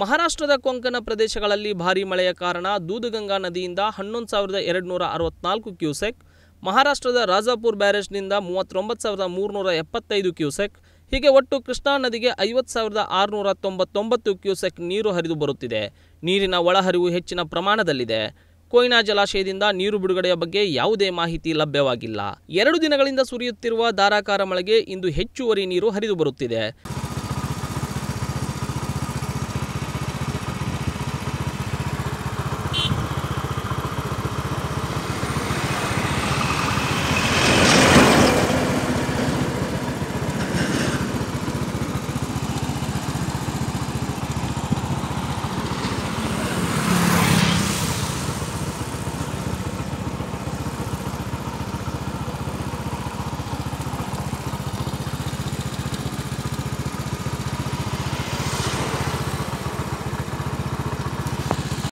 ಮಹಾರಾಷ್ಟ್ರದ ಕೊಂಕಣ ಪ್ರದೇಶಗಳಲ್ಲಿ ಭಾರೀ ಮಳೆಯ ಕಾರಣ ದೂದಗಂಗಾ ನದಿಯಿಂದ ಹನ್ನೊಂದು ಸಾವಿರದ ಎರಡು ನೂರ ಅರವತ್ನಾಲ್ಕು ಕ್ಯೂಸೆಕ್ ಮಹಾರಾಷ್ಟ್ರದ ರಾಜಾಪುರ್ ಬ್ಯಾರೇಜ್ನಿಂದ ಮೂವತ್ತೊಂಬತ್ತು ಸಾವಿರದ ಮೂರುನೂರ ಎಪ್ಪತ್ತೈದು ಕ್ಯೂಸೆಕ್ ಹೀಗೆ ಒಟ್ಟು ಕೃಷ್ಣಾ ನದಿಗೆ ಐವತ್ತು ಸಾವಿರದ ಆರುನೂರ ತೊಂಬತ್ತೊಂಬತ್ತು ಕ್ಯೂಸೆಕ್ ನೀರು ಹರಿದು ಬರುತ್ತಿದೆ ನೀರಿನ ಒಳಹರಿವು ಹೆಚ್ಚಿನ ಪ್ರಮಾಣದಲ್ಲಿದೆ ಕೊಯ್ನಾ ಜಲಾಶಯದಿಂದ ನೀರು ಬಿಡುಗಡೆಯ ಬಗ್ಗೆ ಯಾವುದೇ ಮಾಹಿತಿ ಲಭ್ಯವಾಗಿಲ್ಲ ಎರಡು ದಿನಗಳಿಂದ ಸುರಿಯುತ್ತಿರುವ ಧಾರಾಕಾರ ಮಳೆಗೆ ಇಂದು ಹೆಚ್ಚುವರಿ ನೀರು ಹರಿದು ಬರುತ್ತಿದೆ